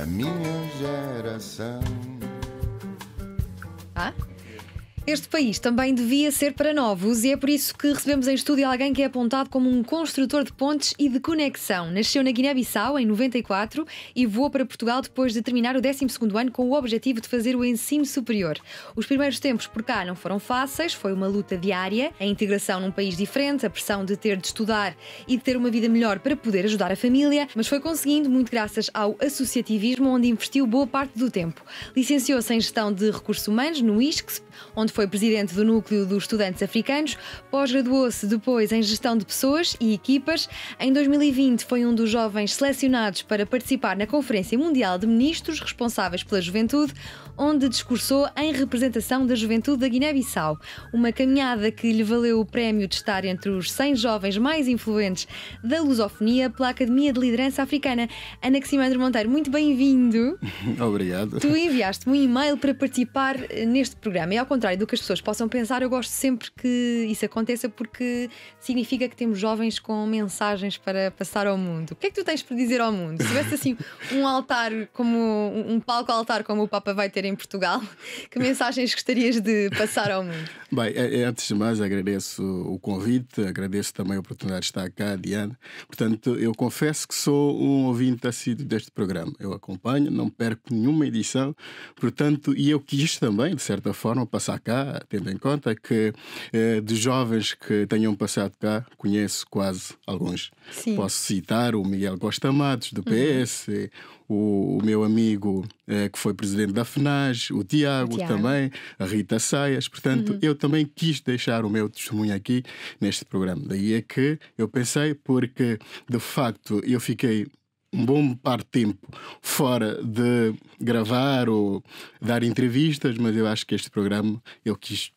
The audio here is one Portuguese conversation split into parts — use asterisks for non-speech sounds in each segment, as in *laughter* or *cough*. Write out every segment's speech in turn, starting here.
a minha geração. Ah? Este país também devia ser para novos e é por isso que recebemos em estúdio alguém que é apontado como um construtor de pontes e de conexão. Nasceu na Guiné-Bissau em 94 e voou para Portugal depois de terminar o 12º ano com o objetivo de fazer o ensino superior. Os primeiros tempos por cá não foram fáceis, foi uma luta diária, a integração num país diferente, a pressão de ter de estudar e de ter uma vida melhor para poder ajudar a família, mas foi conseguindo muito graças ao associativismo onde investiu boa parte do tempo. Licenciou-se em Gestão de Recursos Humanos no ISCS, onde foi presidente do Núcleo dos Estudantes Africanos, pós-graduou-se depois em Gestão de Pessoas e Equipas. Em 2020 foi um dos jovens selecionados para participar na Conferência Mundial de Ministros responsáveis pela Juventude, onde discursou em representação da juventude da Guiné-Bissau. Uma caminhada que lhe valeu o prémio de estar entre os 100 jovens mais influentes da lusofonia pela Academia de Liderança Africana. Anaximandro Monteiro, muito bem-vindo. *laughs* Obrigado. Tu enviaste-me um e-mail para participar eh, neste programa e, ao contrário do que as pessoas possam pensar, eu gosto sempre que isso aconteça porque significa que temos jovens com mensagens para passar ao mundo. O que é que tu tens para dizer ao mundo? Se tivesse assim um altar, como um palco-altar, como o Papa vai ter em Portugal, *laughs* que mensagens gostarias de passar ao mundo? Bem, antes de mais, agradeço o convite, agradeço também a oportunidade de estar cá, Diana. Portanto, eu confesso que sou um ouvinte assíduo deste programa. Eu acompanho, não perco nenhuma edição, portanto, e eu quis também, de certa forma, passar cá, tendo em conta que eh, de jovens que tenham passado cá, conheço quase alguns. Sim. Posso citar o Miguel Costa Matos, do PS. Uhum o, o meu amigo eh, que foi presidente da FNAS, o Tiago, Tiago. também, a Rita Saias. Portanto, uhum. eu também quis deixar o meu testemunho aqui neste programa. Daí é que eu pensei, porque de facto eu fiquei um bom par de tempo fora de gravar ou dar entrevistas, mas eu acho que este programa eu quis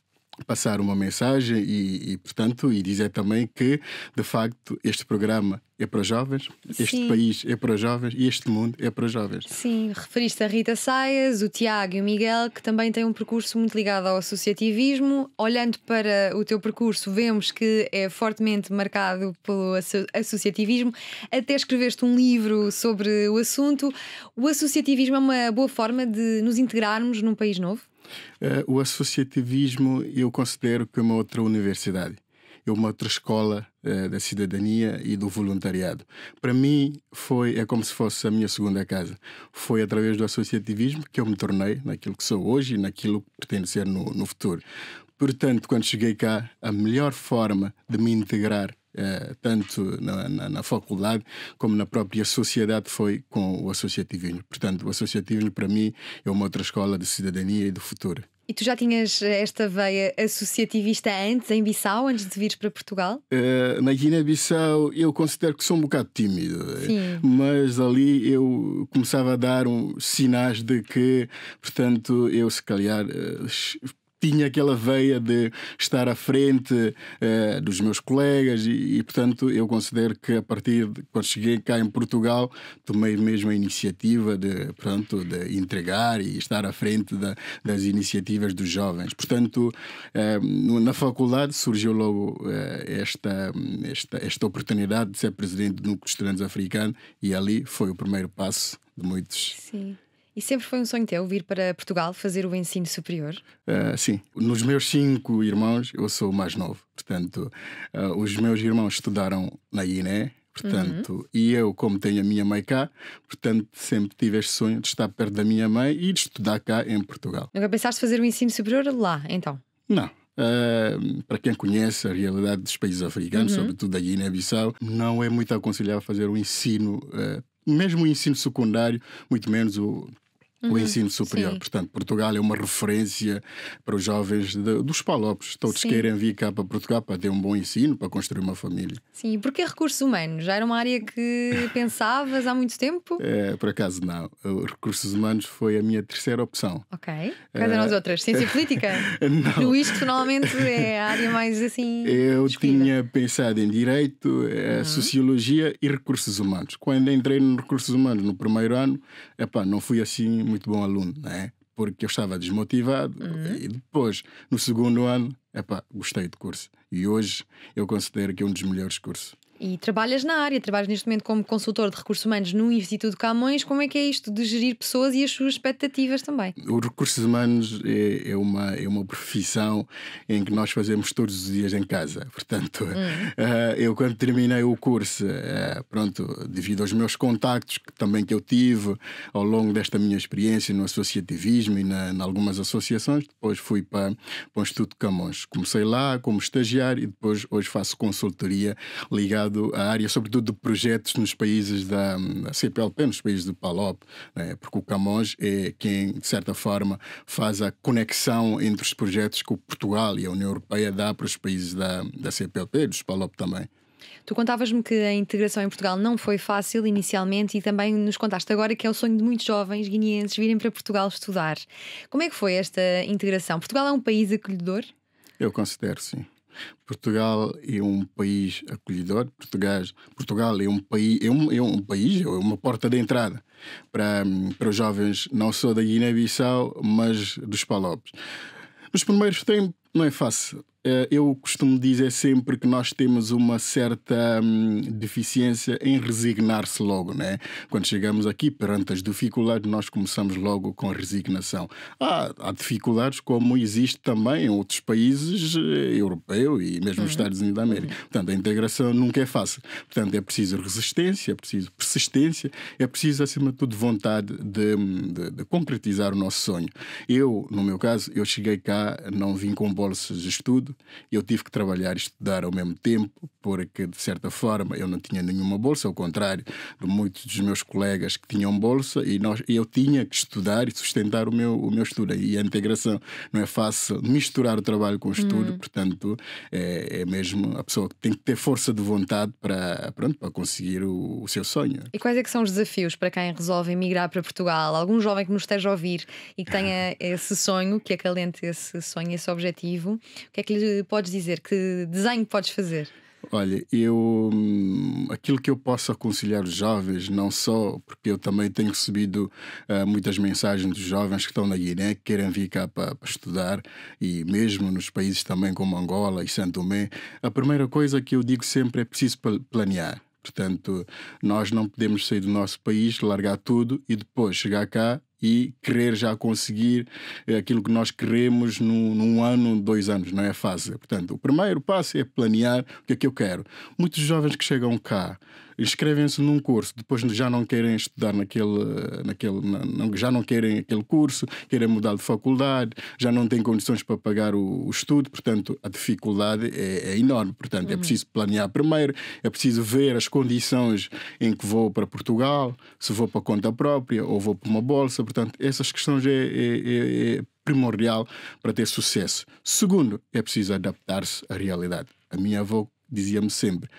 passar uma mensagem e, e, portanto, e dizer também que, de facto, este programa é para jovens, este país é para jovens e este mundo é para jovens. Sim, referiste a Rita Saias, o Tiago e o Miguel, que também têm um percurso muito ligado ao associativismo. Olhando para o teu percurso, vemos que é fortemente marcado pelo associativismo. Até escreveste um livro sobre o assunto. O associativismo é uma boa forma de nos integrarmos num país novo? Uh, o associativismo eu considero que é uma outra universidade, é uma outra escola uh, da cidadania e do voluntariado. Para mim foi é como se fosse a minha segunda casa. Foi através do associativismo que eu me tornei naquilo que sou hoje e naquilo que pretendo ser no, no futuro. Portanto, quando cheguei cá, a melhor forma de me integrar eh, tanto na, na, na, faculdade como na própria sociedade, foi com o associativismo. Portanto, o associativismo, para mim, é uma outra escola de cidadania e do futuro. E tu já tinhas esta veia associativista antes, em Bissau, antes de vires para Portugal? Uh, na Guiné-Bissau, eu considero que sou um bocado tímido. Eh, Sim. Mas ali eu começava a dar um, sinais de que, portanto, eu se calhar tinha aquela veia de estar à frente uh, dos meus colegas e, e, portanto, eu considero que a partir de quando cheguei cá em Portugal, tomei mesmo a iniciativa de, pronto, de entregar e estar à frente da, das iniciativas dos jovens. Portanto, uh, na faculdade surgiu logo uh, esta, esta, esta oportunidade de ser presidente do Núcleo Estudantes Africano e ali foi o primeiro passo de muitos. Sim. E sempre foi um sonho teu vir para Portugal fazer o ensino superior? Uh, sim. Nos meus cinco irmãos, eu sou o mais novo. Portanto, uh, os meus irmãos estudaram na Guiné, portanto, uhum. e eu, como tenho a minha mãe cá, portanto, sempre tive este sonho de estar perto da minha mãe e de estudar cá em Portugal. Nunca pensaste fazer o ensino superior lá, então? Não. Uh, para quem conhece a realidade dos países africanos, uhum. sobretudo da Guiné-Bissau, não é muito aconselhável fazer o um ensino, uh, mesmo o ensino secundário, muito menos o uhum. o ensino superior. Sim. Portanto, Portugal é uma referência para os jovens de, dos Palopes. Todos Sim. querem vir cá para Portugal para ter um bom ensino, para construir uma família. Sim, e porque recursos humanos? Já era uma área que *laughs* pensavas há muito tempo? É, por acaso não. Recursos humanos foi a minha terceira opção. Ok. Quais eram as é. outras? Ciência política? *laughs* não. No isto, finalmente, é a área mais assim. Eu escolhida. tinha pensado em direito, é, uhum. sociologia e recursos humanos. Quando entrei no recursos humanos no primeiro ano, epá, não fui assim muito bom aluno, né? porque eu estava desmotivado. Uhum. E depois, no segundo ano, epá, gostei do curso. E hoje eu considero que é um dos melhores cursos e trabalhas na área, trabalhas neste momento como consultor de recursos humanos no Instituto Camões. Como é que é isto de gerir pessoas e as suas expectativas também? Os recursos humanos é, é uma, é uma profissão em que nós fazemos todos os dias em casa. Portanto, hum. uh, *laughs* eu quando terminei o curso, uh, pronto, devido aos meus contactos que, também que eu tive ao longo desta minha experiência no associativismo e na, em algumas associações, depois fui para, para o Instituto Camões. Comecei lá como estagiário e depois hoje faço consultoria ligada bocado a área, sobretudo de projetos nos países da, da hum, CPLP, nos países do PALOP, né? porque o Camões é quem, de certa forma, faz a conexão entre os projetos que o Portugal e a União Europeia dá para os países da, da CPLP, dos PALOP também. Tu contavas-me que a integração em Portugal não foi fácil inicialmente e também nos contaste agora que é o sonho de muitos jovens guineenses virem para Portugal estudar. Como é que foi esta integração? Portugal é um país acolhedor? Eu considero, sim. Portugal é um país acolhedor, Portugal, Portugal é, um país, é, um, é um país, é uma porta de entrada para, para os jovens, não só da Guiné-Bissau, mas dos Palopes. Nos primeiros tempos não é fácil, eh, eu costumo dizer sempre que nós temos uma certa hum, deficiência em resignar-se logo, né? Quando chegamos aqui perante as dificuldades, nós começamos logo com a resignação. Há, há dificuldades como existe também em outros países eh, europeus e mesmo nos uhum. Estados Unidos da América. Uhum. Portanto, a integração nunca é fácil. Portanto, é preciso resistência, é preciso persistência, é preciso, acima de tudo, vontade de, hum, de, de concretizar o nosso sonho. Eu, no meu caso, eu cheguei cá, não vim com bolsas de estudo, tudo. Eu tive que trabalhar e estudar ao mesmo tempo, porque de certa forma eu não tinha nenhuma bolsa, ao contrário de muitos dos meus colegas que tinham bolsa, e nós, eu tinha que estudar e sustentar o meu, o meu estudo. E a integração não é fácil misturar o trabalho com o estudo, hum. portanto, é, é, mesmo a pessoa que tem que ter força de vontade para, pronto, para conseguir o, o seu sonho. E quais é que são os desafios para quem resolve emigrar para Portugal? Algum jovem que nos esteja a ouvir e que tenha *laughs* esse sonho, que acalente esse sonho, esse objetivo, o que é que lhe podes dizer? Que desenho podes fazer? Olha, eu hum, aquilo que eu posso aconselhar os jovens, não só porque eu também tenho recebido uh, muitas mensagens dos jovens que estão na Guiné, que querem vir cá para, para estudar e mesmo nos países também como Angola e Santo Tomé, a primeira coisa que eu digo sempre é preciso planear. Portanto, nós não podemos sair do nosso país, largar tudo e depois chegar cá e querer já conseguir eh, aquilo que nós queremos num, num, ano, dois anos, não é fácil. Portanto, o primeiro passo é planear o que é que eu quero. Muitos jovens que chegam cá inscrevem-se num curso, depois já não querem estudar naquele, naquele já não querem aquele curso, querem mudar de faculdade, já não têm condições para pagar o, o estudo, portanto a dificuldade é, é enorme. Portanto, é uhum. é preciso planear primeiro, é preciso ver as condições em que vou para Portugal, se vou para conta própria ou vou para uma bolsa. Portanto, essas questões é, é, é, é primordial para ter sucesso. Segundo, é preciso adaptar-se à realidade. A minha avó dizia-me sempre: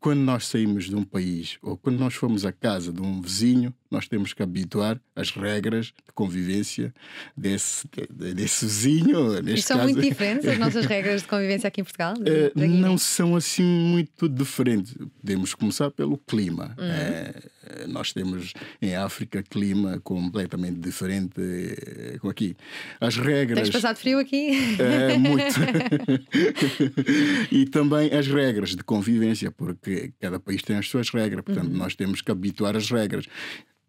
quando nós saímos de um país ou quando nós fomos à casa de um vizinho, nós temos que habituar às regras de convivência desse, desse vizinho. Neste e são caso. muito diferentes as nossas regras de convivência aqui em Portugal? *laughs* Eh, não são assim muito diferentes. Podemos começar pelo clima. Uhum. É, eh, nós temos em África clima completamente diferente eh, com aqui. As regras. Tens passado frio aqui? É, muito. *laughs* *laughs* e também as regras de convivência, porque cada país tem as suas regras, portanto, uhum. nós temos que habituar as regras.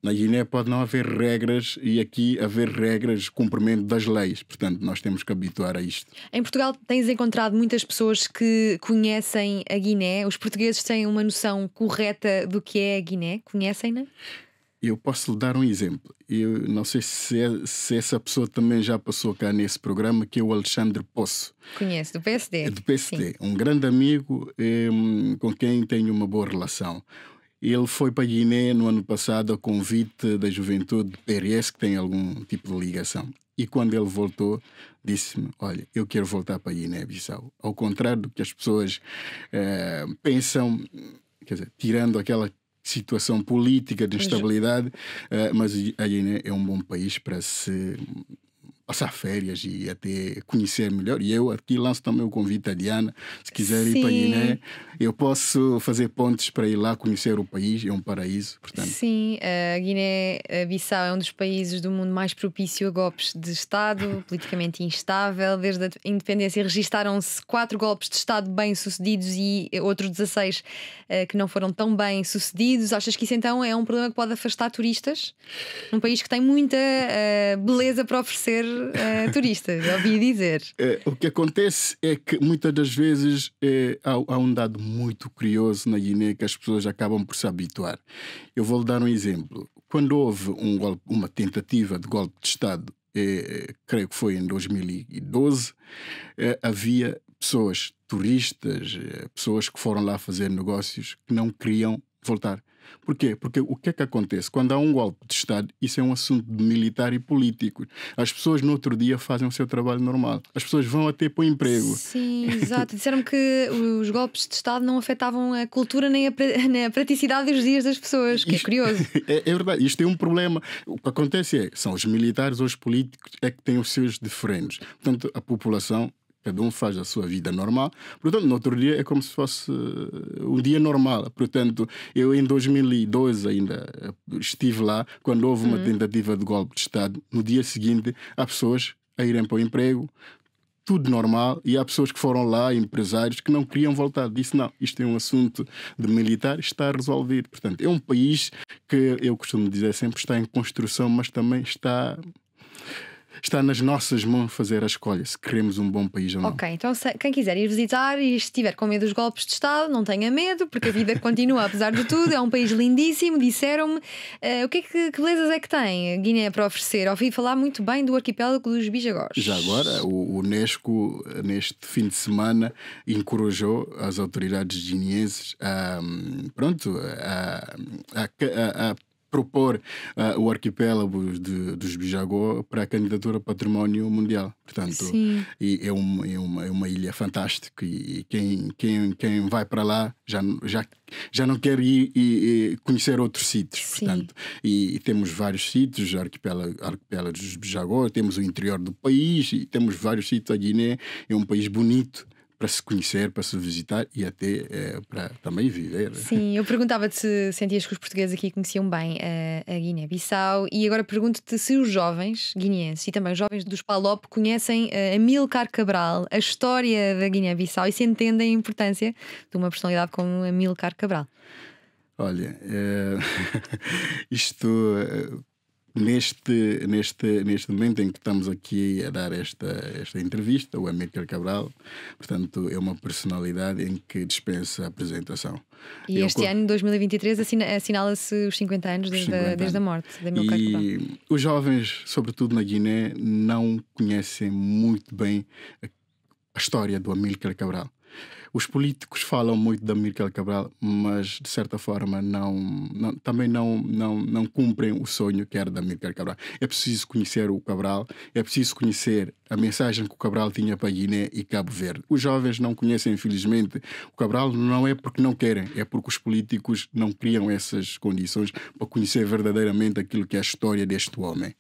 Na Guiné pode não haver regras e aqui haver regras, cumprimento das leis. Portanto, nós temos que habituar a isto. Em Portugal tens encontrado muitas pessoas que conhecem a Guiné. Os portugueses têm uma noção correta do que é a Guiné? Conhecem-na? Eu posso lhe dar um exemplo. Eu não sei se, é, se, essa pessoa também já passou cá nesse programa, que é o Alexandre Poço. Conheço, do PSD. É do PSD. Sim. Um grande amigo eh, com quem tenho uma boa relação. Ele foi para Guiné no ano passado a convite da juventude PRS, que tem algum tipo de ligação. E quando ele voltou, disse-me: Olha, eu quero voltar para Guiné-Bissau. Ao contrário do que as pessoas eh, pensam, quer dizer, tirando aquela situação política de instabilidade, eh, mas a Guiné é um bom país para se passar férias e até conhecer melhor. E eu aqui lanço também o convite à Diana, se quiser Sim. ir para Guiné, eu posso fazer pontes para ir lá conhecer o país, é um paraíso, portanto. Sim, a Guiné-Bissau é um dos países do mundo mais propício a golpes de Estado, *laughs* politicamente instável. Desde a independência registaram-se quatro golpes de Estado bem-sucedidos e outros 16 eh, que não foram tão bem-sucedidos. Achas que isso então é um problema que pode afastar turistas? Um país que tem muita eh, beleza para oferecer uh, turistas, ouvi dizer. É, o que acontece é que muitas das vezes é, há, há, um dado muito curioso na Guiné que as pessoas acabam por se habituar. Eu vou-lhe dar um exemplo. Quando houve um golpe, uma tentativa de golpe de Estado, é, creio que foi em 2012, havia pessoas, turistas, pessoas que foram lá fazer negócios que não queriam voltar por quê? Porque o que é que acontece? Quando há um golpe de Estado, isso é um assunto militar e político. As pessoas no outro dia fazem o seu trabalho normal. As pessoas vão até para o emprego. Sim, exato. Disseram que os golpes de Estado não afetavam a cultura nem a, *laughs* nem a praticidade dos dias das pessoas, que é isto, é curioso. *laughs* É, é, verdade. Isto é um problema. O que acontece é são os militares ou os políticos é que têm os seus diferentes. Portanto, a população Cada um faz a sua vida normal. Portanto, no outro dia é como se fosse um eh, dia normal. Portanto, eu em 2002 ainda eh, estive lá, quando houve uma uhum. tentativa de golpe de Estado. No dia seguinte, há pessoas a irem para o emprego, tudo normal e há pessoas que foram lá, empresários, que não queriam voltar. Disse, não, isto é um assunto de militar, está resolvido. Portanto, é um país que eu costumo dizer sempre está em construção, mas também está está nas nossas mãos fazer a escolha se queremos um bom país ou não. Ok, então se, quem quiser ir visitar e estiver com medo dos golpes de Estado, não tenha medo, porque a vida continua *laughs* apesar de tudo. É um país lindíssimo, disseram-me. Uh, o que é que, que, belezas é que tem Guiné para oferecer? Ouvi falar muito bem do arquipélago dos Bijagós. Já agora, o Unesco, neste fim de semana, encorajou as autoridades guineenses a, hum, pronto, a, a, a propor uh, o arquipélago de, dos Bijagó para a candidatura a património mundial. Portanto, Sim. E é, uma, é, uma, é uma ilha fantástica e quem, quem, quem vai para lá já, já, já não quer ir e, conhecer outros sítios. Portanto, e, e, temos vários sítios, arquipélago, arquipélago dos Bijagó, temos o interior do país e temos vários sítios. A Guiné é um país bonito para se conhecer, para se visitar e até eh, para também viver. Né? Sim, eu perguntava-te se sentias que os portugueses aqui conheciam bem a, eh, a Guiné-Bissau e agora pergunto-te se os jovens guineenses e também os jovens dos Palop conhecem a eh, Amilcar Cabral, a história da Guiné-Bissau e se entendem a importância de uma personalidade como Amilcar Cabral. Olha, *laughs* isto neste, neste, neste momento em que estamos aqui a dar esta, esta entrevista, o Amílcar Cabral, portanto, é uma personalidade em que dispensa a apresentação. E Eu este co... ano, 2023, assina, assinala-se os 50 anos desde, 50 anos. desde a morte de Amílcar Cabral. E os jovens, sobretudo na Guiné, não conhecem muito bem a, a história do Amílcar Cabral. Os políticos falam muito da Mirkel Cabral, mas de certa forma não, não, também não, não, não cumprem o sonho que era da Mirkel Cabral. É preciso conhecer o Cabral, é preciso conhecer a mensagem que o Cabral tinha para Guiné e Cabo Verde. Os jovens não conhecem, infelizmente, o Cabral não é porque não querem, é porque os políticos não criam essas condições para conhecer verdadeiramente aquilo que é a história deste homem.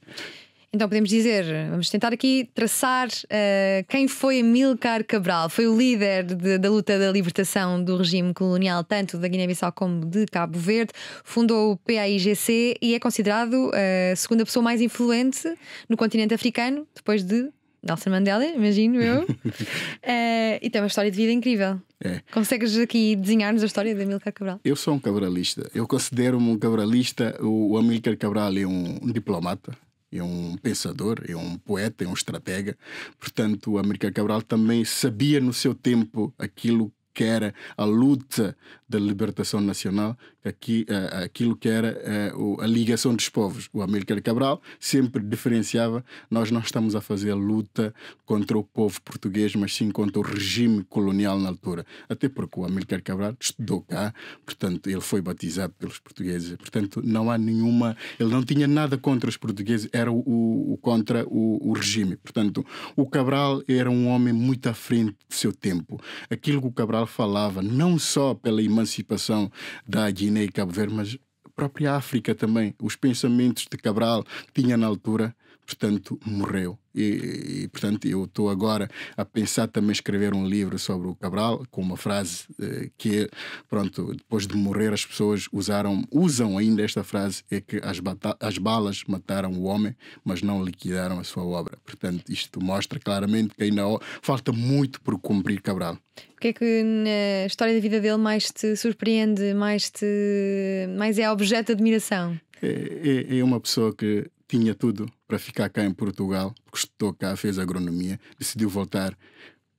Então podemos dizer, vamos tentar aqui traçar uh, quem foi Amilcar Cabral. Foi o líder de, da luta da libertação do regime colonial, tanto da Guiné-Bissau como de Cabo Verde. Fundou o PAIGC e é considerado eh, a segunda pessoa mais influente no continente africano, depois de Nelson Mandela, imagino eu. uh, *laughs* e tem uma história de vida incrível. É. Consegues aqui desenhar-nos a história de Amilcar Cabral? Eu sou um cabralista. Eu considero-me um cabralista. O Amilcar Cabral é um diplomata é um pensador, é um poeta, é um estratega. Portanto, o América Cabral também sabia no seu tempo aquilo que era a luta da libertação nacional, aqui, eh, eh, aquilo que era eh, a ligação dos povos. O Amílcar Cabral sempre diferenciava: nós não estamos a fazer luta contra o povo português, mas sim contra o regime colonial na altura. Até porque o Amílcar Cabral estudou cá, portanto, ele foi batizado pelos portugueses, portanto, não há nenhuma. Ele não tinha nada contra os portugueses, era o, o contra o, o regime. Portanto, o Cabral era um homem muito à frente do seu tempo. Aquilo que o Cabral falava, não só pela imagem emancipação da Guiné e Cabo Verde, mas a própria África também, os pensamentos de Cabral tinham tinha na altura, portanto, morreu. E, e, portanto, eu estou agora a pensar também escrever um livro sobre o Cabral, com uma frase eh, que, pronto, depois de morrer, as pessoas usaram, usam ainda esta frase: é que as, as balas mataram o homem, mas não liquidaram a sua obra. Portanto, isto mostra claramente que ainda falta muito por cumprir Cabral. O que é que na história da vida dele mais te surpreende, mais, te, mais é objeto de admiração? é, é, é uma pessoa que tinha tudo para ficar cá em Portugal, porque estou cá, fez agronomia, decidiu voltar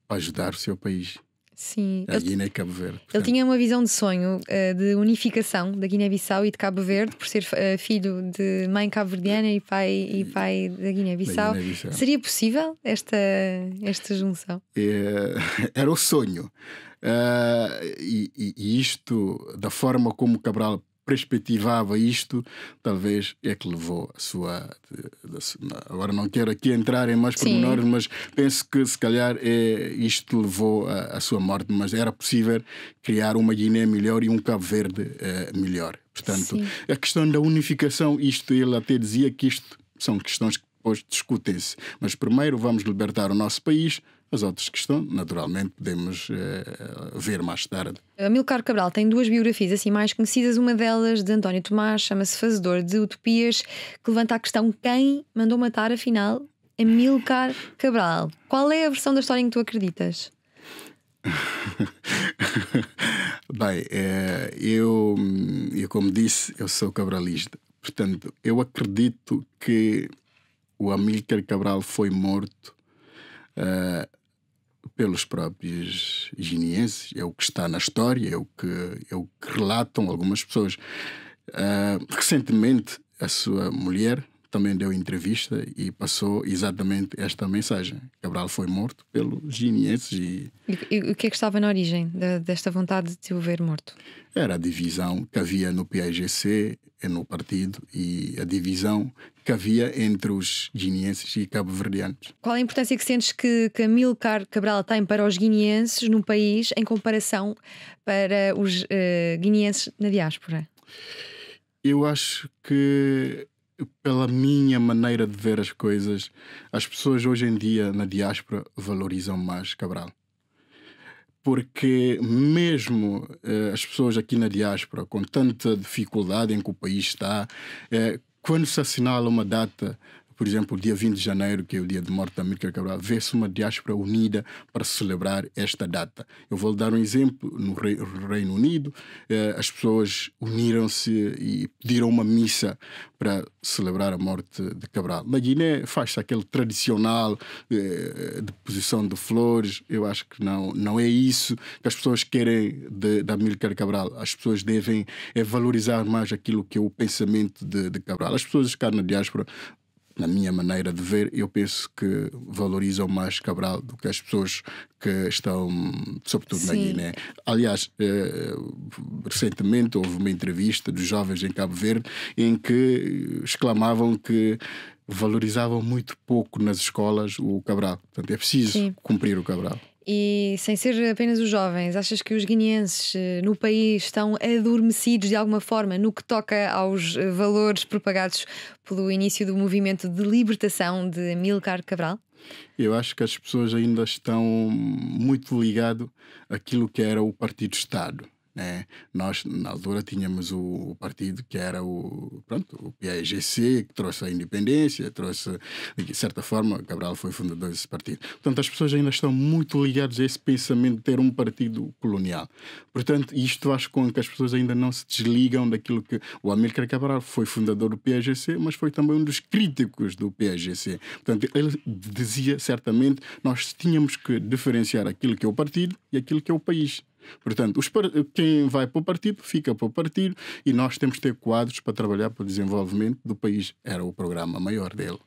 para ajudar o seu país. Sim. A Guiné e Cabo Verde. Portanto. Ele tinha uma visão de sonho eh, de unificação da Guiné-Bissau e de Cabo Verde, por ser eh, filho de mãe cabo-verdiana e pai, e pai da Guiné-Bissau. Guiné Seria possível esta, esta junção? É, *laughs* era o sonho. Uh, e, e, isto, da forma como Cabral perspectivava isto, talvez é que levou a sua. Agora não quero aqui entrar em mais pormenores, mas penso que se calhar é, isto levou à sua morte. Mas era possível criar uma Guiné melhor e um Cabo Verde uh, melhor. Portanto, Sim. a questão da unificação, isto ele até dizia que isto são questões que depois discutem-se. Mas primeiro vamos libertar o nosso país, as outras que estão, naturalmente, podemos uh, ver mais tarde. Amilcar Cabral tem duas biografias assim mais conhecidas. Uma delas, de António Tomás, chama-se Fazedor de Utopias, que levanta a questão quem mandou matar, afinal, Amilcar Cabral. Qual é a versão da história em que tu acreditas? *laughs* Bem, é, eu, eu, como disse, eu sou cabralista. Portanto, eu acredito que o Amílcar Cabral foi morto uh, pelos próprios higienienses, é o que está na história, é o que, é o que relatam algumas pessoas. Uh, recentemente, a sua mulher também deu entrevista e passou exatamente esta mensagem. Cabral foi morto pelos guineenses e... e... E, o que é que estava na origem de, desta vontade de o ver morto? Era a divisão que havia no PAGC é no partido e a divisão que havia entre os guineenses e cabo-verdianos. Qual a importância que sentes que Camilcar Cabral tem para os guineenses no país em comparação para os uh, guineenses na diáspora? Eu acho que pela minha maneira de ver as coisas, as pessoas hoje em dia na diáspora valorizam mais Cabral porque mesmo eh, as pessoas aqui na diáspora, com tanta dificuldade em que o país está, eh, quando se assinala uma data por exemplo, dia 20 de janeiro, que é o dia de morte da Amílcar Cabral, vê-se uma diáspora unida para celebrar esta data. Eu vou dar um exemplo. No Reino Unido, eh, as pessoas uniram-se e pediram uma missa para celebrar a morte de Cabral. Na Guiné faz-se aquele tradicional eh, deposição de flores. Eu acho que não, não é isso que as pessoas querem de, de Amílcar Cabral. As pessoas devem é, valorizar mais aquilo que é o pensamento de, de Cabral. As pessoas que na diáspora na minha maneira de ver, eu penso que valorizam mais Cabral do que as pessoas que estão, sobretudo Sim. na Guiné. Aliás, eh, recentemente houve uma entrevista dos jovens em Cabo Verde em que exclamavam que valorizavam muito pouco nas escolas o Cabral. Portanto, é preciso Sim. cumprir o Cabral. E sem ser apenas os jovens, achas que os guineenses eh, no país estão adormecidos de alguma forma no que toca aos eh, valores propagados pelo início do movimento de libertação de Milcar Cabral? Eu acho que as pessoas ainda estão muito ligado àquilo que era o Partido Estado. Né? Nós, na altura, tínhamos o, o, partido que era o, pronto, o PAGC, que trouxe a independência, trouxe, de certa forma, Cabral foi fundador desse partido. Portanto, as pessoas ainda estão muito ligadas a esse pensamento de ter um partido colonial. Portanto, isto faz com que as pessoas ainda não se desligam daquilo que o Amílcar Cabral foi fundador do PAGC, mas foi também um dos críticos do PAGC. Portanto, ele dizia certamente nós tínhamos que diferenciar aquilo que é o partido e aquilo que é o país. Portanto, os, quem vai para o partido fica para o partido e nós temos que ter quadros para trabalhar para o desenvolvimento do país. Era o programa maior dele.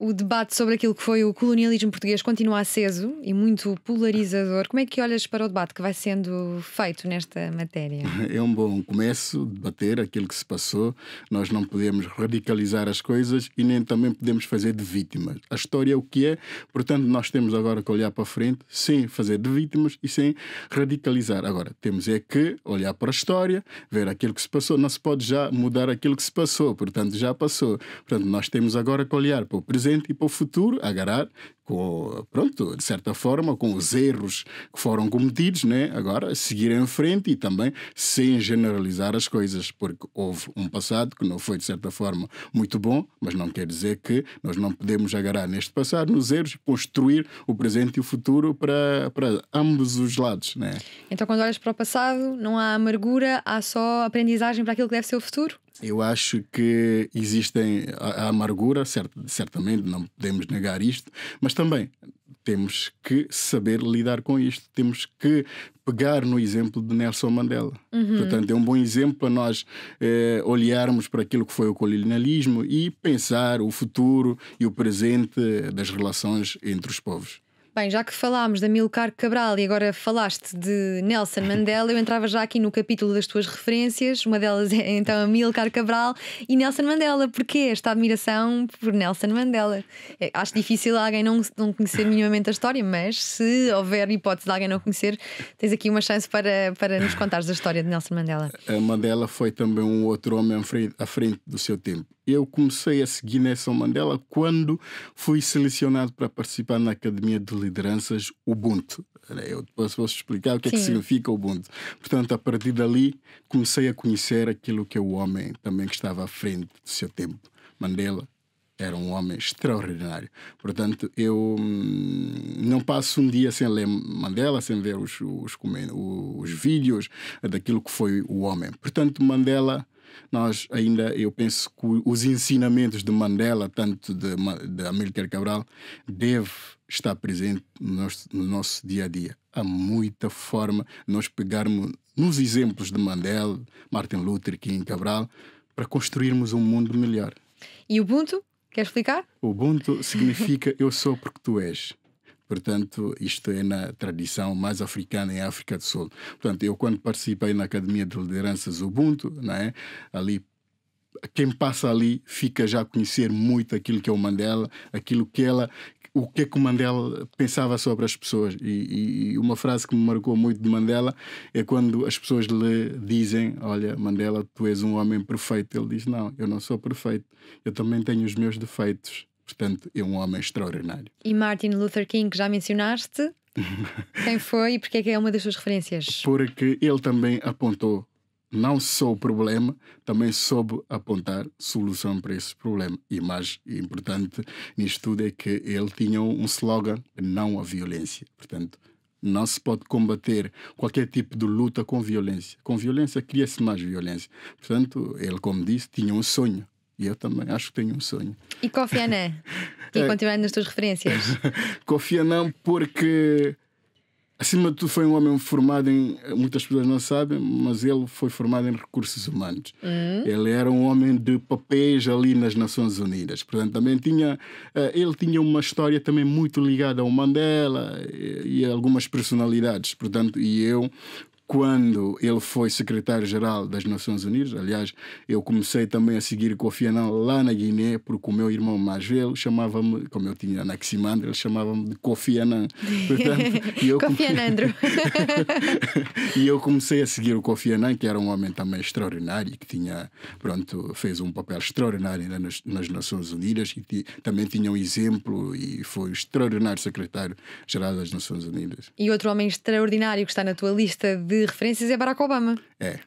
O debate sobre aquilo que foi o colonialismo português continua aceso e muito polarizador. Como é que olhas para o debate que vai sendo feito nesta matéria? *laughs* É um bom começo debater aquilo que se passou. Nós não podemos radicalizar as coisas e nem também podemos fazer de vítimas. A história é o que é, portanto, nós temos agora que olhar para frente sem fazer de vítimas e sem radicalizar. Agora, temos é que olhar para a história, ver aquilo que se passou. Não se pode já mudar aquilo que se passou, portanto, já passou. Portanto, nós temos agora que olhar para o presente presente e para o futuro agarrar com, pronto, de certa forma, com os erros que foram cometidos, né? agora seguir em frente e também sem generalizar as coisas, porque houve um passado que não foi, de certa forma, muito bom, mas não quer dizer que nós não podemos agarrar neste passado, nos erros, construir o presente e o futuro para, para ambos os lados. Né? Então, quando olhas para o passado, não há amargura, há só aprendizagem para aquilo que deve ser o futuro? Eu acho que existem a, a amargura, cert, certamente, não podemos negar isto, mas também temos que saber lidar com isto, temos que pegar no exemplo de Nelson Mandela. Uhum. Portanto, é um bom exemplo para nós eh, olharmos para aquilo que foi o colonialismo e pensar o futuro e o presente das relações entre os povos. Bem, já que falámos da Milcar Cabral e agora falaste de Nelson Mandela, eu entrava já aqui no capítulo das tuas referências. Uma delas é então a Milcar Cabral e Nelson Mandela. Porquê esta admiração por Nelson Mandela? É, acho difícil alguém não, não conhecer minimamente a história, mas se houver hipótese de alguém não conhecer, tens aqui uma chance para, para nos contares a história de Nelson Mandela. A eh, Mandela foi também um outro homem à frente, à frente do seu tempo eu comecei a seguir Nelson Mandela quando fui selecionado para participar na Academia de Lideranças Ubuntu. Eu depois posso explicar o que Sim. é que significa Ubuntu. Portanto, a partir dali, comecei a conhecer aquilo que é o homem também que estava à frente do seu tempo, Mandela era um homem extraordinário. Portanto, eu hum, não passo um dia sem ler Mandela, sem ver os, os, os vídeos daquilo que foi o homem. Portanto, Mandela nós ainda, eu penso que os ensinamentos de Mandela, tanto de, de Amílcar Cabral, deve estar presente no nosso, no nosso, dia a dia. Há muita forma nós pegarmos nos exemplos de Mandela, Martin Luther King, Cabral, para construirmos um mundo melhor. E Ubuntu? Queres explicar? Ubuntu significa eu sou porque tu és. Portanto, isto é na tradição mais africana em África do Sul. Portanto, eu quando participei na Academia de Lideranças Ubuntu, é? ali quem passa ali fica já a conhecer muito aquilo que é o Mandela, aquilo que ela o que é que o Mandela pensava sobre as pessoas. E, e, uma frase que me marcou muito de Mandela é quando as pessoas lhe dizem: Olha, Mandela, tu és um homem perfeito. Ele diz: Não, eu não sou perfeito, eu também tenho os meus defeitos. Portanto, é um homem extraordinário. E Martin Luther King, que já mencionaste, *laughs* quem foi e porquê é que é uma das suas referências? Porque ele também apontou não só o problema, também soube apontar solução para esse problema. E mais importante nisto tudo é que ele tinha um slogan: não a violência. Portanto, não se pode combater qualquer tipo de luta com violência. Com violência cria-se mais violência. Portanto, ele, como disse, tinha um sonho. E eu também acho que tenho um sonho. E Kofi Annan? *laughs* e é. continuando nas tuas referências? Kofi *laughs* Annan, porque acima de tudo, foi um homem formado em. Muitas pessoas não sabem, mas ele foi formado em recursos humanos. Uhum. Ele era um homem de papéis ali nas Nações Unidas. Portanto, também tinha. Eh, ele tinha uma história também muito ligada ao Mandela e, e algumas personalidades. Portanto, e eu quando ele foi secretário-geral das Nações Unidas. Aliás, eu comecei também a seguir Kofi Annan lá na Guiné, porque o meu irmão mais velho chamava-me, como eu tinha Anaximandro, ele chamava-me de Kofi Annan. *laughs* Kofi Annandro. *laughs* e eu comecei a seguir o Kofi Annan, que era um homem também extraordinário, que tinha, pronto, fez um papel extraordinário nas, nas Nações Unidas e também tinha um exemplo e foi extraordinário secretário-geral das Nações Unidas. E outro homem extraordinário que está na tua lista de de referências é Barack Obama. É.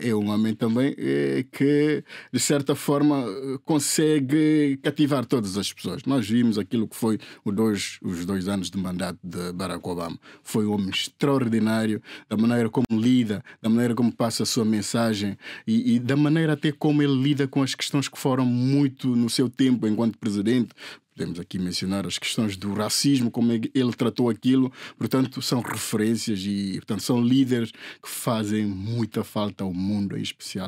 É um homem também eh, que, de certa forma, consegue cativar todas as pessoas. Nós vimos aquilo que foi dois, os dois anos de mandato de Barack Obama. Foi um homem extraordinário, da maneira como lida, da maneira como passa a sua mensagem e, e da maneira até como ele lida com as questões que foram muito no seu tempo enquanto presidente, podemos aqui mencionar as questões do racismo, como é ele tratou aquilo, portanto, são referências e, portanto, são líderes que fazem muita falta ao mundo, em especial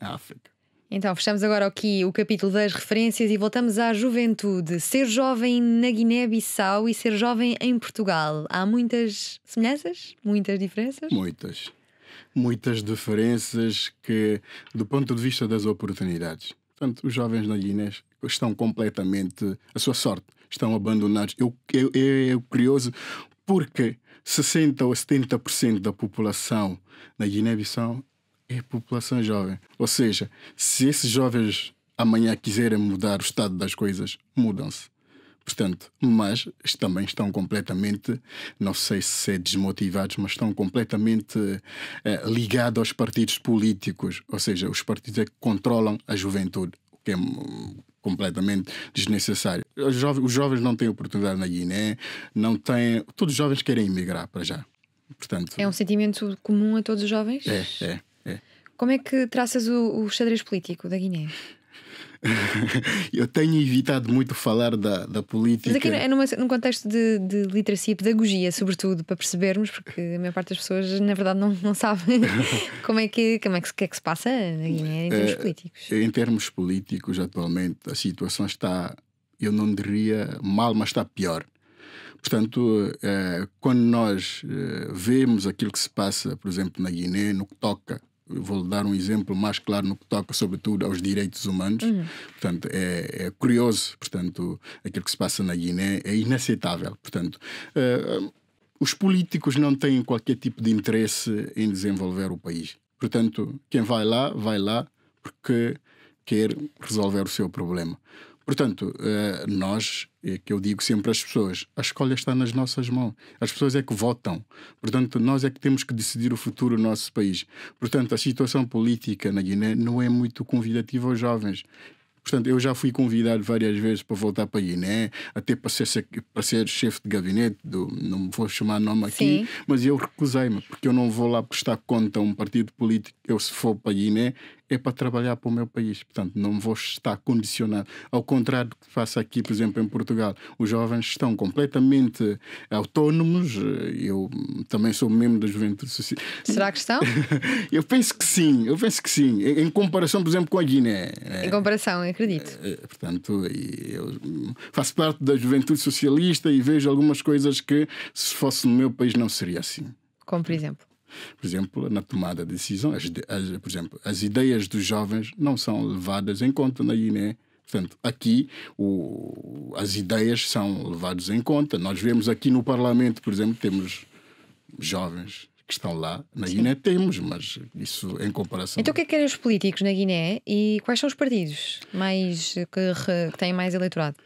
à África. Então, fechamos agora aqui o capítulo das referências e voltamos à juventude. Ser jovem na Guiné-Bissau e ser jovem em Portugal. Há muitas semelhanças? Muitas diferenças? Muitas. Muitas diferenças que, do ponto de vista das oportunidades Portanto, os jovens na Guiné estão completamente, a sua sorte, estão abandonados. Eu, eu, eu, curioso porque 60 ou 70% da população na Guiné-Bissau é população jovem. Ou seja, se esses jovens amanhã quiserem mudar o estado das coisas, mudam-se. Portanto, mas também estão completamente, não sei se é desmotivados, mas estão completamente eh, ligados aos partidos políticos, ou seja, os partidos é que controlam a juventude, o que é hum, completamente desnecessário. Os jovens, os jovens não têm oportunidade na Guiné, não têm. Todos os jovens querem emigrar para já. Portanto, é um sentimento comum a todos os jovens? É, é. é. Como é que traças o, o xadrez político da Guiné? *laughs* eu tenho evitado muito falar da, da política. Mas aqui é numa, num contexto de, de, literacia e pedagogia, sobretudo, para percebermos, porque a maior parte das pessoas, na verdade, não, não sabem *laughs* como é que, como é que, que é que se passa na Guiné, em eh, termos é, políticos. Em termos políticos, atualmente, a situação está, eu não diria mal, mas está pior. Portanto, eh, quando nós eh, vemos aquilo que se passa, por exemplo, na Guiné, no que toca vou dar um exemplo mais claro no que toca, sobretudo, aos direitos humanos. Uhum. Portanto, é, é, curioso, portanto, aquilo que se passa na Guiné é inaceitável. Portanto, uh, os políticos não têm qualquer tipo de interesse em desenvolver o país. Portanto, quem vai lá, vai lá porque quer resolver o seu problema. Portanto, eh, nós, é que eu digo sempre às pessoas, a escolha está nas nossas mãos. As pessoas é que votam. Portanto, nós é que temos que decidir o futuro do nosso país. Portanto, a situação política na Guiné não é muito convidativa aos jovens. Portanto, eu já fui convidado várias vezes para voltar para a Guiné, até para ser, para ser chefe de gabinete, do, não vou chamar nome aqui, Sim. mas eu recusei-me, porque eu não vou lá prestar conta a um partido político. Eu, se for para a Guiné, é para trabalhar para o meu país. Portanto, não vou estar condicionado. Ao contrário do que faço aqui, por exemplo, em Portugal, os jovens estão completamente autónomos. Eu também sou membro da Juventude Social. Será que estão? *laughs* eu penso que sim, eu penso que sim. Em comparação, por exemplo, com a Guiné. Né? Em comparação, acredito. Eh, eh, portanto, eu faço parte da Juventude Socialista e vejo algumas coisas que, se fosse no meu país, não seria assim. Como, por exemplo? Por exemplo, na tomada de decisão, as, as, por exemplo, as ideias dos jovens não são levadas em conta na Guiné. Portanto, aqui o, as ideias são levadas em conta. Nós vemos aqui no Parlamento, por exemplo, temos jovens que estão lá. Na Sim. Guiné temos, mas isso em comparação. Então, o que é que querem os políticos na Guiné e quais são os partidos mais que, que têm mais eleitorado?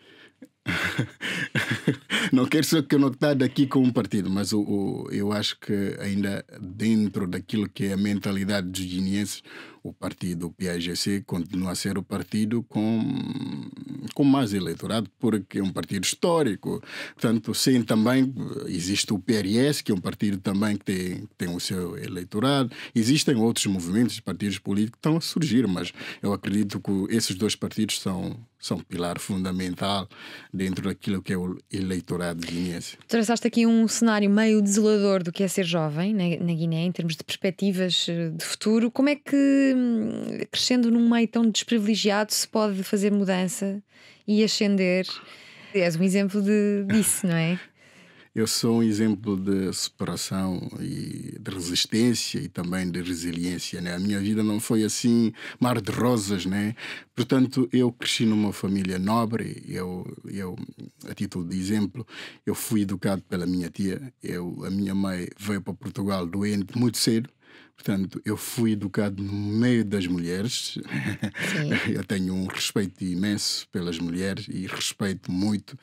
*laughs* não quero ser conectado aqui com um partido, mas o, o, eu acho que ainda dentro daquilo que é a mentalidade dos guineenses, o partido, o PAGC, continua a ser o partido com, com mais eleitorado, porque é um partido histórico. Portanto, sim, também existe o PRS, que é um partido também que tem, tem o seu eleitorado. Existem outros movimentos, partidos políticos que estão a surgir, mas eu acredito que esses dois partidos são são um pilar fundamental dentro daquilo que é o eleitorado guineense. Traçaste aqui um cenário meio desolador do que é ser jovem na, Guiné, em termos de perspectivas eh, de futuro. Como é que, hum, crescendo num meio tão desprivilegiado, se pode fazer mudança e ascender? És um exemplo de, disso, não é? *laughs* eu sou um exemplo de superação e de resistência e também de resiliência, né? A minha vida não foi assim mar de rosas, né? Portanto, eu cresci numa família nobre, eu eu a título de exemplo, eu fui educado pela minha tia, eu a minha mãe veio para Portugal doente muito cedo Portanto, eu fui educado no meio das mulheres. *laughs* eu tenho um respeito imenso pelas mulheres e respeito muito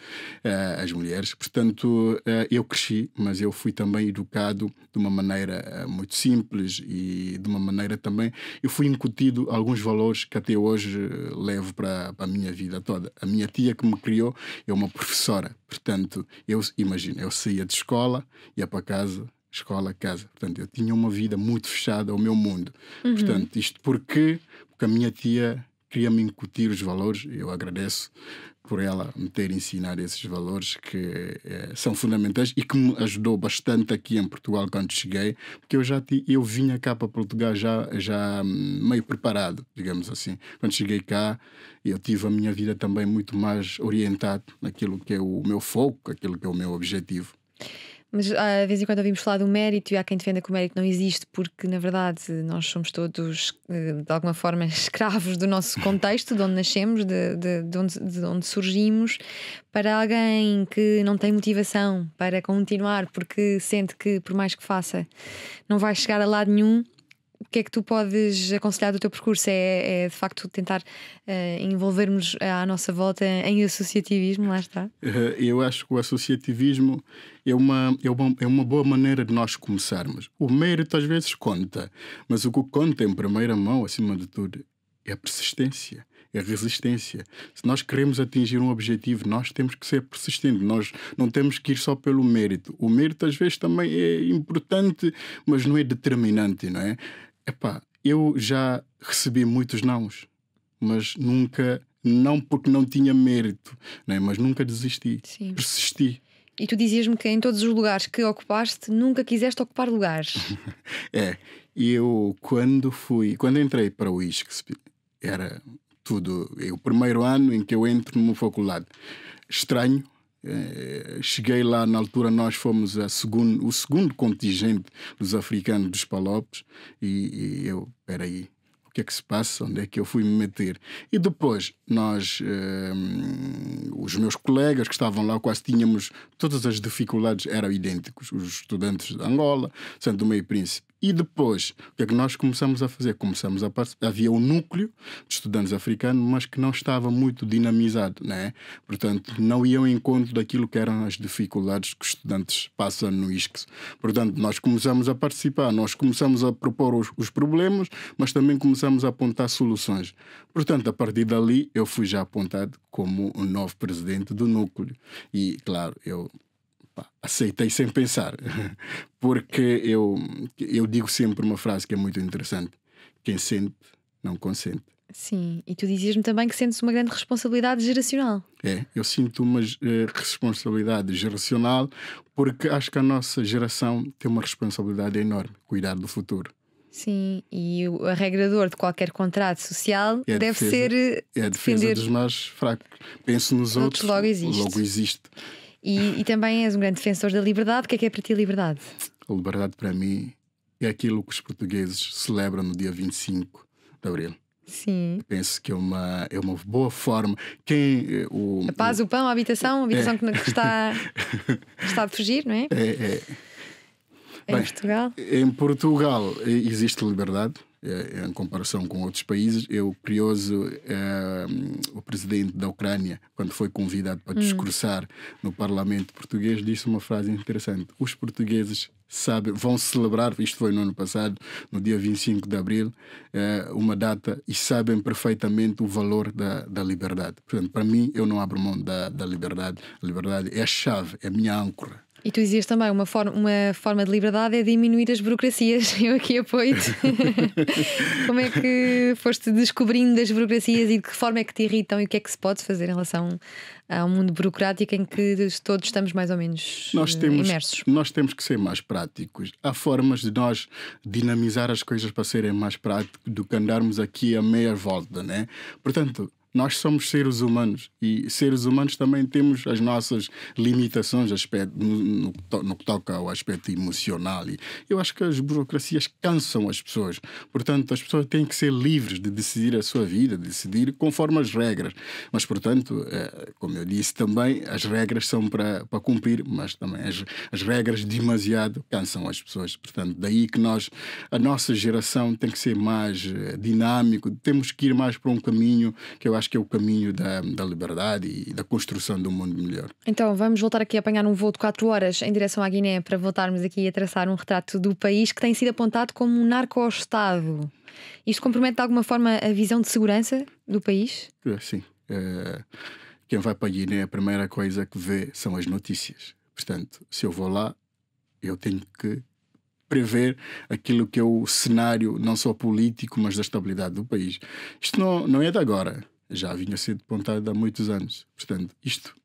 uh, as mulheres. Portanto, uh, eu cresci, mas eu fui também educado de uma maneira uh, muito simples e de uma maneira também. Eu fui incutido alguns valores que até hoje levo para, para a minha vida toda. A minha tia que me criou é uma professora. Portanto, eu imagino, eu saía de escola, ia para casa, escola, casa. Portanto, eu tinha uma vida muito fechada ao meu mundo. Uhum. Portanto, isto porque, porque a minha tia queria me incutir os valores, eu agradeço por ela me ter ensinado esses valores que é, são fundamentais e que me ajudou bastante aqui em Portugal quando cheguei, porque eu já eu vinha cá para Portugal já já hum, meio preparado, digamos assim. Quando cheguei cá, eu tive a minha vida também muito mais orientado naquilo que é o meu foco, aquilo que é o meu objetivo. Mas ah, de vez em quando ouvimos falar do mérito e há quem defenda que o mérito não existe, porque na verdade nós somos todos, eh, de alguma forma, *laughs* escravos do nosso contexto, de onde nascemos, de, de, de, onde, de onde surgimos. Para alguém que não tem motivação para continuar porque sente que, por mais que faça, não vai chegar a lado nenhum, o que é que tu podes aconselhar do teu percurso? É, é de facto tentar uh, envolvermos à nossa volta em associativismo, lá está? Eh, eu acho que o associativismo é uma, é uma, é uma boa maneira de nós começarmos. O mérito às vezes conta, mas o que conta em primeira mão, acima de tudo, é a persistência é resistência. Se nós queremos atingir um objetivo, nós temos que ser persistentes, nós não temos que ir só pelo mérito. O mérito às vezes também é importante, mas não é determinante, não é? Epá, eu já recebi muitos nãos, mas nunca, não porque não tinha mérito, né? mas nunca desisti. Sim. Persisti. E tu dizias-me que em todos os lugares que ocupaste, nunca quiseste ocupar lugares. *laughs* é, eu quando fui, quando entrei para o ISCSP, era tudo. O primeiro ano em que eu entro numa faculdade, estranho, eh, cheguei lá na altura nós fomos segundo, o segundo contingente dos africanos dos Palopes e, e eu aí o que é que se passa onde é que eu fui me meter e depois nós eh, os meus colegas que estavam lá quase tínhamos todas as dificuldades eram idênticos os estudantes de Angola Santo Meio Príncipe e depois, o que é que nós começamos a fazer? Começamos a participar. Havia um núcleo de estudantes africanos, mas que não estava muito dinamizado, né? Portanto, não ia em encontro daquilo que eram as dificuldades que os estudantes passam no ISCS. Portanto, nós começamos a participar, nós começamos a propor os, os problemas, mas também começamos a apontar soluções. Portanto, a partir dali, eu fui já apontado como o novo presidente do núcleo. E, claro, eu aceitei sem pensar, *laughs* porque eu, eu digo sempre uma frase que é muito interessante: quem sente, não consente. Sim, e tu dizias-me também que sentes uma grande responsabilidade geracional. É, eu sinto uma eh, responsabilidade geracional porque acho que a nossa geração tem uma responsabilidade enorme cuidar do futuro. Sim, e o arregrador de qualquer contrato social é deve ser. Eh, é a defender... os dos mais fracos. Penso nos outros, outros logo existe. Logo existe. E, e também és um grande defensor da liberdade. O que é que é para ti a liberdade? A liberdade para mim é aquilo que os portugueses celebram no dia 25 de abril. Sim. Penso que é uma, é uma boa forma. Quem, eh, o, a paz, o pão, a habitação, a é. habitação é. que *laughs* está, está a fugir, não é? é, é. Em Bem, Portugal? Em Portugal eh, existe liberdade, eh, em comparação com outros países. Eu, curioso, eh, o presidente da Ucrânia, quando foi convidado para hum. discursar hum. no parlamento português, disse uma frase interessante: Os portugueses sabe, vão celebrar, isto foi no ano passado, no dia 25 de abril, eh, uma data e sabem perfeitamente o valor da, da liberdade. Portanto, para mim, eu não abro mão da, da liberdade. A liberdade é a chave, é a minha âncora. E tu dizias também, uma forma, uma forma de liberdade é diminuir as burocracias. *laughs* Eu aqui apoio-te. *laughs* Como é que foste descobrindo as burocracias e de que forma é que te irritam e o que é que se pode fazer em relação a um mundo burocrático em que todos estamos mais ou menos nós eh, temos, imersos? Nós temos que ser mais práticos. Há formas de nós dinamizar as coisas para serem mais práticos do que andarmos aqui a meia volta, né? Portanto, nós somos seres humanos e seres humanos também temos as nossas limitações aspecto, no, no, no, que toca ao aspecto emocional. E eu acho que as burocracias cansam as pessoas. Portanto, as pessoas têm que ser livres de decidir a sua vida, de decidir conforme as regras. Mas, portanto, é, como eu disse também, as regras são para, cumprir, mas também as, as regras demasiado cansam as pessoas. Portanto, daí que nós, a nossa geração tem que ser mais eh, dinâmico, temos que ir mais para um caminho que eu acho acho que é o caminho da, da liberdade e da construção de um mundo melhor. Então vamos voltar aqui a apanhar um voo de 4 horas em direção à Guiné para voltarmos aqui a traçar um retrato do país que tem sido apontado como um narco-estado. Isto compromete de alguma forma a visão de segurança do país? É, sim. É, quem vai para a Guiné, a primeira coisa que vê são as notícias. Portanto, se eu vou lá, eu tenho que prever aquilo que é o cenário, não só político, mas da estabilidade do país. Isto não, não é de agora já vinha sendo apontado há muitos anos. Portanto, isto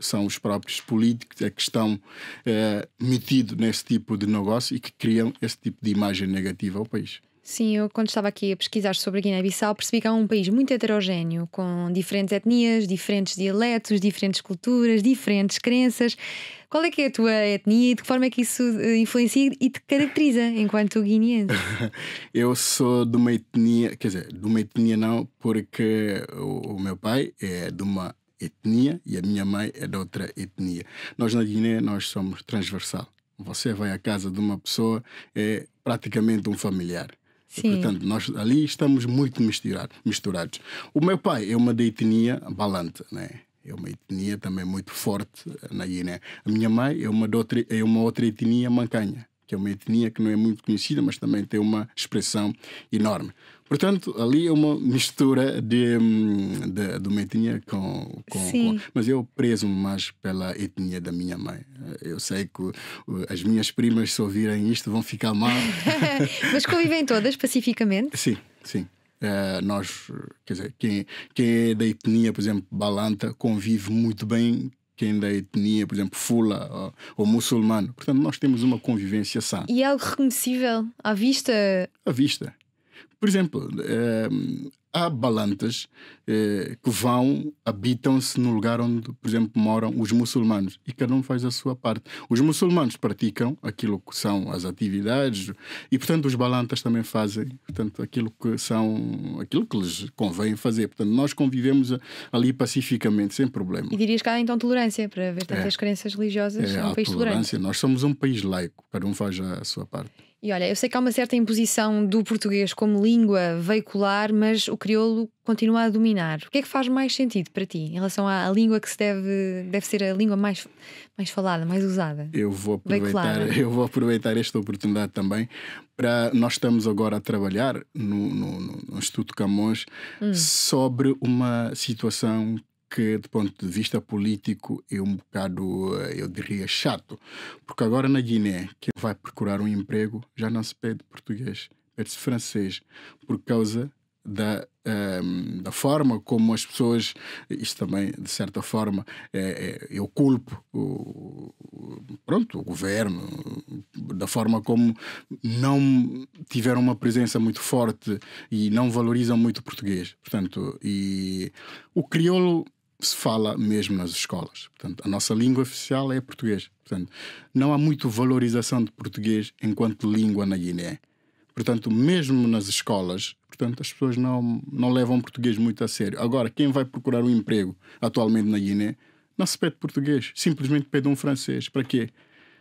são os próprios políticos é que estão é, eh, metidos nesse tipo de negócio e que criam esse tipo de imagem negativa ao país. Sim, eu quando estava aqui a pesquisar sobre a Guiné-Bissau percebi que é um país muito heterogéneo, com diferentes etnias, diferentes dialetos, diferentes culturas, diferentes crenças. Qual é que é a tua etnia e de que forma é que isso eh, influencia e te caracteriza enquanto guineense? *laughs* eu sou de uma etnia, quer dizer, de uma etnia não, porque o, o meu pai é de uma etnia e a minha mãe é de outra etnia. Nós na Guiné nós somos transversal. Você vai à casa de uma pessoa, é praticamente um familiar. Sim. Portanto, nós ali estamos muito misturado, misturados. O meu pai é uma etnia balante, né? É uma etnia também muito forte eh, na Guiné. A minha mãe é uma, outra, é uma outra etnia mancanha, que é uma etnia que não é muito conhecida, mas também tem uma expressão enorme. Portanto, ali é uma mistura de, hum, de, de uma etnia com, com, com, Mas eu preso mais pela etnia da minha mãe. Eu sei que uh, as minhas primas, se ouvirem isto, vão ficar mal. *laughs* mas convivem todas pacificamente? Sim, sim. Uh, nós, quer dizer, quem, quem é da etnia, por exemplo, balanta, convive muito bem quem da etnia, por exemplo, fula ou, ou, muçulmano. Portanto, nós temos uma convivência sã. E é algo reconhecível à vista? À vista. Por exemplo, eh, há balantas eh, que vão, habitam-se no lugar onde, por exemplo, moram os muçulmanos e cada um faz a sua parte. Os muçulmanos praticam aquilo que são as atividades e, portanto, os balantas também fazem portanto, aquilo que são aquilo que lhes convém fazer. Portanto, nós convivemos eh, ali pacificamente, sem problema. E dirias que há então tolerância para ver tantas é. crenças religiosas é, num país tolerância. tolerante? Nós somos um país laico, cada um faz a sua parte. E olha, eu sei que há uma certa imposição do português como língua veicular, mas o crioulo continua a dominar. O que é que faz mais sentido para ti em relação à, língua que se deve, deve ser a língua mais, mais falada, mais usada? Eu vou, aproveitar, *laughs* eu vou aproveitar esta oportunidade também para. Nós estamos agora a trabalhar no, no, no Instituto Camões hum. sobre uma situação que, do ponto de vista político, é um bocado, eh, eu diria, chato. Porque agora na Guiné, quem vai procurar um emprego já não se pede português, pede-se francês, por causa da, um, ehm, da forma como as pessoas, isto também, de certa forma, é, é, eu culpo o, pronto, o governo, da forma como não tiveram uma presença muito forte e não valorizam muito o português. Portanto, e o crioulo se fala mesmo nas escolas. Portanto, a nossa língua oficial é português. Portanto, não há muito valorização de português enquanto língua na Guiné. Portanto, mesmo nas escolas, portanto, as pessoas não, não levam português muito a sério. Agora, quem vai procurar um emprego atualmente na Guiné não se pede português, simplesmente pede um francês. Para quê?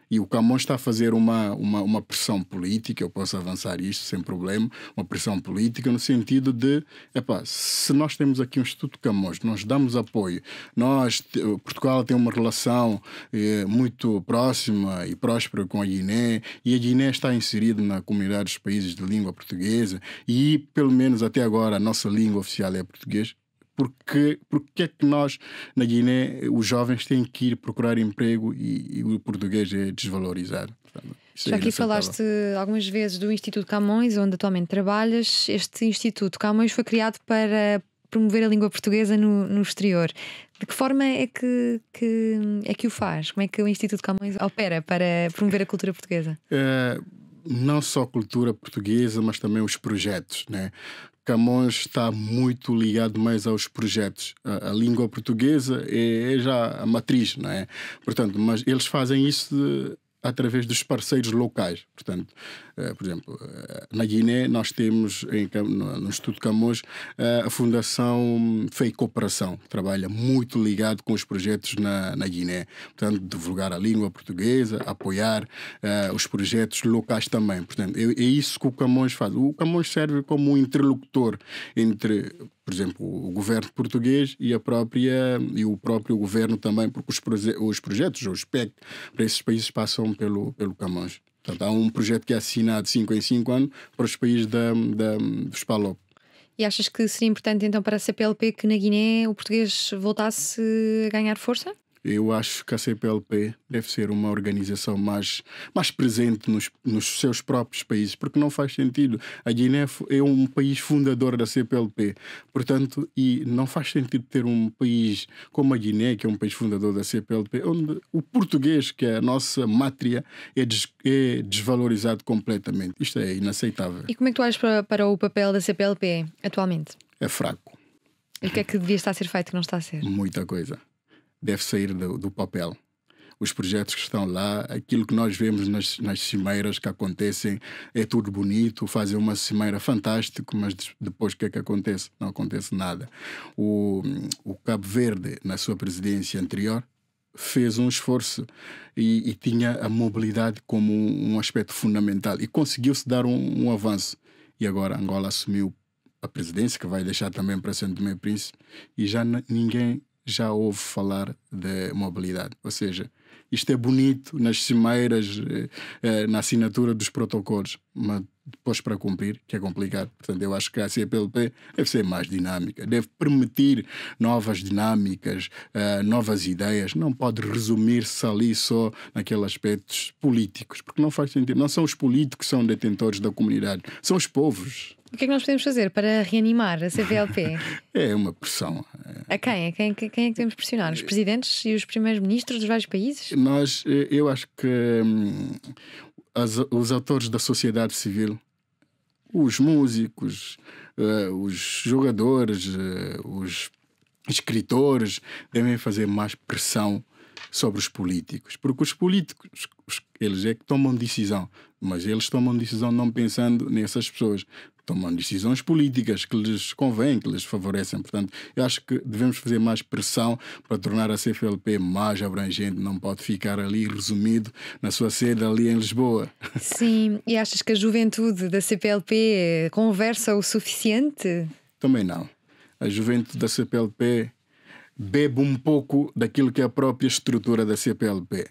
E o Camões está a fazer uma, uma, uma pressão política, eu posso avançar isto sem problema, uma pressão política no sentido de, epá, se nós temos aqui um Instituto Camões, nós damos apoio, nós, Portugal tem uma relação eh, muito próxima e próspera com a Guiné, e a Guiné está inserida na comunidade dos países de língua portuguesa, e pelo menos até agora a nossa língua oficial é português, porque, porque é que nós, na Guiné, os jovens têm que ir procurar emprego e, e o português é desvalorizado? Portanto, já aqui falaste algumas vezes do Instituto Camões, onde atualmente trabalhas. Este Instituto Camões foi criado para promover a língua portuguesa no, no exterior. De que forma é que, que, é que o faz? Como é que o Instituto Camões opera para promover a cultura portuguesa? Eh, não só a cultura portuguesa, mas também os projetos. Né? Camões está muito ligado mais aos projetos. A, a língua portuguesa é, é, já a matriz, não é? Portanto, mas eles fazem isso de, através dos parceiros locais. Portanto, eh, por exemplo, eh, na Guiné nós temos no, Instituto Camões eh, a Fundação FEI Cooperação, que trabalha muito ligado com os projetos na, na Guiné. Portanto, divulgar a língua portuguesa, apoiar os projetos locais também. Portanto, é, é, isso que o Camões faz. O Camões serve como um interlocutor entre por exemplo, o governo português e, a própria, e o próprio governo também, porque os, proje os projetos, os PEC, para esses países passam pelo, pelo Camões. Portanto, há um projeto que é assinado de 5 em 5 anos para os países da, da, dos PALOP. E achas que seria importante então para a CPLP que na Guiné o português voltasse a ganhar força? Eu acho que a CPLP deve ser uma organização mais, mais presente nos, nos seus próprios países, porque não faz sentido. A Guiné é um país fundador da CPLP, portanto, e não faz sentido ter um país como a Guiné, que é um país fundador da CPLP, onde o português, que é a nossa mátria, é, des, é desvalorizado completamente. Isto é inaceitável. E como é que tu achas para, para o papel da CPLP atualmente? É fraco. E o que é que devia estar a ser feito que não está a ser? Muita coisa deve sair do, do papel os projetos que estão lá, aquilo que nós vemos nas, nas cimeiras que acontecem, é tudo bonito, fazem uma cimeira fantástica, mas depois o que é que acontece? Não acontece nada. O, o Cabo Verde, na sua presidência anterior, fez um esforço e, e tinha a mobilidade como um, um aspecto fundamental e conseguiu-se dar um, um avanço. E agora Angola assumiu a presidência, que vai deixar também para Santo Tomé Príncipe, e já ninguém já ouve falar de mobilidade. Ou seja, isto é bonito nas cimeiras, eh, eh, na assinatura dos protocolos, mas depois para cumprir, que é complicado. Portanto, eu acho que a CPLP deve ser mais dinâmica, deve permitir novas dinâmicas, eh, novas ideias. Não pode resumir-se ali só naqueles aspectos políticos, porque não faz sentido. Não são os políticos que são detentores da comunidade, são os povos. O que é que nós podemos fazer para reanimar a CPLP? é uma pressão. A quem? A quem, quem é que devemos pressionar? Os presidentes e os primeiros ministros dos vários países? Nós, eh, eu acho que hum, as, os atores da sociedade civil, os músicos, uh, os jogadores, uh, os escritores, devem fazer mais pressão sobre os políticos, porque os políticos eles é que tomam decisão, mas eles tomam decisão não pensando nessas pessoas. Tomam decisões políticas que lhes convém, que lhes favorecem. Portanto, eu acho que devemos fazer mais pressão para tornar a CFLP mais abrangente. Não pode ficar ali resumido na sua sede ali em Lisboa. *laughs* Sim, e achas que a juventude da CPLP conversa o suficiente? Também não. A juventude da CPLP bebe um pouco daquilo que é a própria estrutura da CPLP.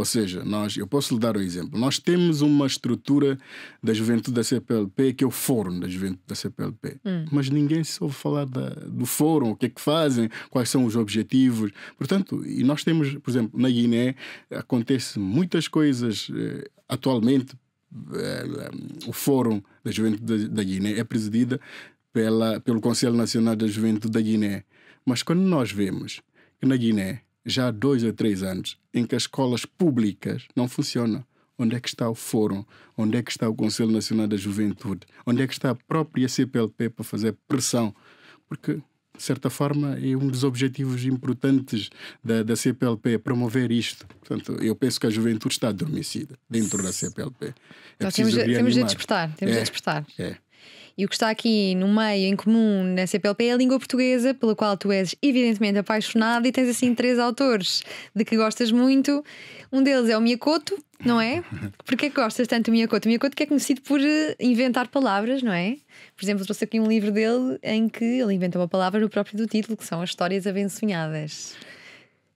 Ou seja, nós, eu posso lhe dar um exemplo. Nós temos uma estrutura da juventude da CPLP, que é o Fórum da Juventude da CPLP. Hum. Mas ninguém se ouve falar da, do Fórum, o que é que fazem, quais são os objetivos. Portanto, e nós temos, por exemplo, na Guiné, acontece muitas coisas eh, atualmente. Eh, o Fórum da Juventude da, da Guiné é presidida pela, pelo Conselho Nacional da Juventude da Guiné. Mas quando nós vemos que na Guiné já há dois ou três anos em que as escolas públicas não funcionam. Onde é que está o Fórum? Onde é que está o Conselho Nacional da Juventude? Onde é que está a própria CPLP para fazer pressão? Porque de certa forma, é um dos objetivos importantes da, da CPLP, é promover isto. Portanto, eu penso que a juventude está adormecida dentro da CPLP. É Nós temos, de, temos de despertar, temos é, de despertar. É. E o que está aqui no meio, em comum, na CPLP é a língua portuguesa, pela qual tu és evidentemente apaixonado e tens assim três autores de que gostas muito. Um deles é o Miyakoto, não é? *laughs* Porquê que gostas tanto do Miyakoto? O Miyakoto que é conhecido por eh, inventar palavras, não é? Por exemplo, trouxe aqui um livro dele em que ele inventa uma palavra no próprio do título, que são as histórias abençonhadas.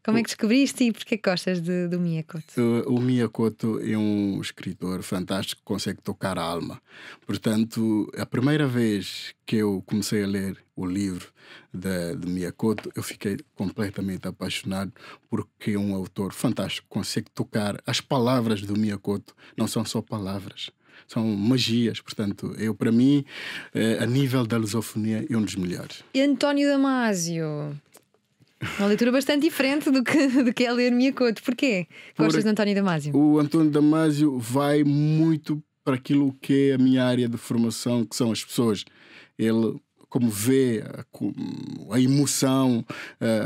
Como é que descobriste e porquê é gostas de, do Miyakoto? O, Miyakoto é um escritor fantástico que consegue tocar a alma. Portanto, a primeira vez que eu comecei a ler o livro de, de Miyakoto, eu fiquei completamente apaixonado porque é um autor fantástico, consegue tocar. As palavras do Miyakoto não são só palavras são magias. Portanto, eu, para mim, eh, a nível da lusofonia, é um dos melhores. António Damasio, uma leitura bastante diferente do que, do que é ler Minha Couto. Porquê? Por Gostas de António Damasio? O António Damásio vai muito para aquilo que é a minha área de formação, que são as pessoas. Ele, como vê a, a emoção,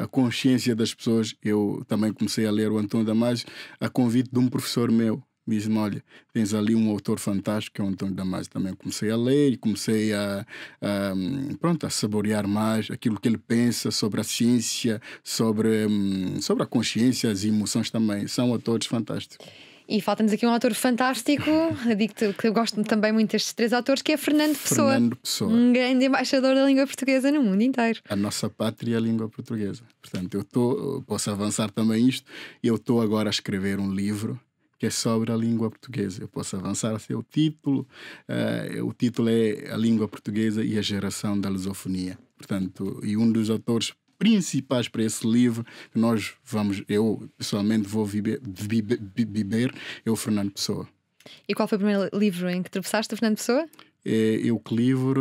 a consciência das pessoas, eu também comecei a ler o António Damásio a convite de um professor meu Diz-me, olha, tens ali um autor fantástico, que é o Antônio Damasio. Também comecei a ler e comecei a, a, pronto, a saborear mais aquilo que ele pensa sobre a ciência, sobre, hum, sobre a consciência, as emoções também. São autores fantásticos. E falta-nos aqui um autor fantástico, digo-te que eu gosto também muito destes três autores, que é Fernando Pessoa. Fernando Pessoa. Um grande embaixador da língua portuguesa no mundo inteiro. A nossa pátria é a língua portuguesa. Portanto, eu tô, posso avançar também isto. Eu estou agora a escrever um livro que é sobre a língua portuguesa. Eu posso avançar a seu título. Uh, o título é A Língua Portuguesa e a Geração da Lusofonia. Portanto, e um dos autores principais para esse livro que nós vamos, eu pessoalmente vou beber. é o Fernando Pessoa. E qual foi o primeiro livro em que tropeçaste, Fernando Pessoa? É, é o livro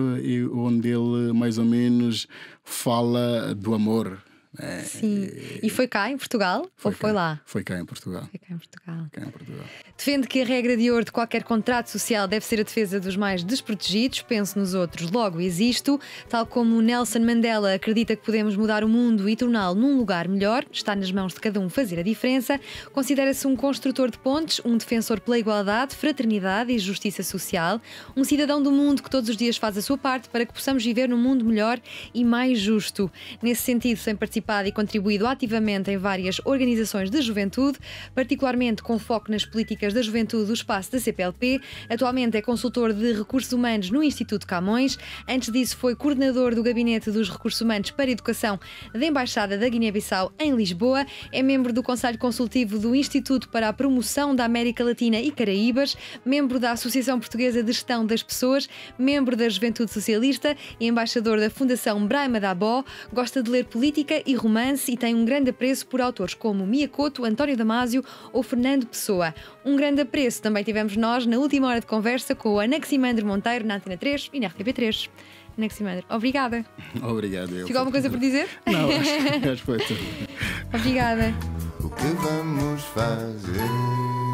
onde ele mais ou menos fala do amor é, Sim. É, e foi cá em Portugal foi ou cá, foi lá? Foi cá em Portugal. Foi cá em Portugal. Cá em Portugal. Defende que a regra de ouro de qualquer contrato social deve ser a defesa dos mais desprotegidos, penso nos outros, logo existo. Tal como Nelson Mandela acredita que podemos mudar o mundo e torná-lo num lugar melhor, está nas mãos de cada um fazer a diferença. Considera-se um construtor de pontes, um defensor pela igualdade, fraternidade e justiça social, um cidadão do mundo que todos os dias faz a sua parte para que possamos viver num mundo melhor e mais justo. Nesse sentido, sem participar participado e contribuído ativamente em várias organizações de juventude, particularmente com foco nas políticas da juventude do espaço da CPLP. Atualmente é consultor de recursos humanos no Instituto Camões. Antes disso, foi coordenador do Gabinete dos Recursos Humanos para Educação da Embaixada da Guiné-Bissau em Lisboa. É membro do Conselho Consultivo do Instituto para a Promoção da América Latina e Caraíbas, membro da Associação Portuguesa de Gestão das Pessoas, membro da Juventude Socialista e embaixador da Fundação Braima da Abó. Gosta de ler política e romance e tem um grande apreço por autores como Mia Couto, António Damasio ou Fernando Pessoa. Um grande apreço também tivemos nós na última hora de conversa com o Anaximandro Monteiro na Antena 3 e na RTP3. Anaximandro, obrigada. Obrigado. Eu Ficou alguma coisa por dizer? *laughs* Não, acho, acho que foi tudo. *laughs* Obrigada. O que vamos fazer?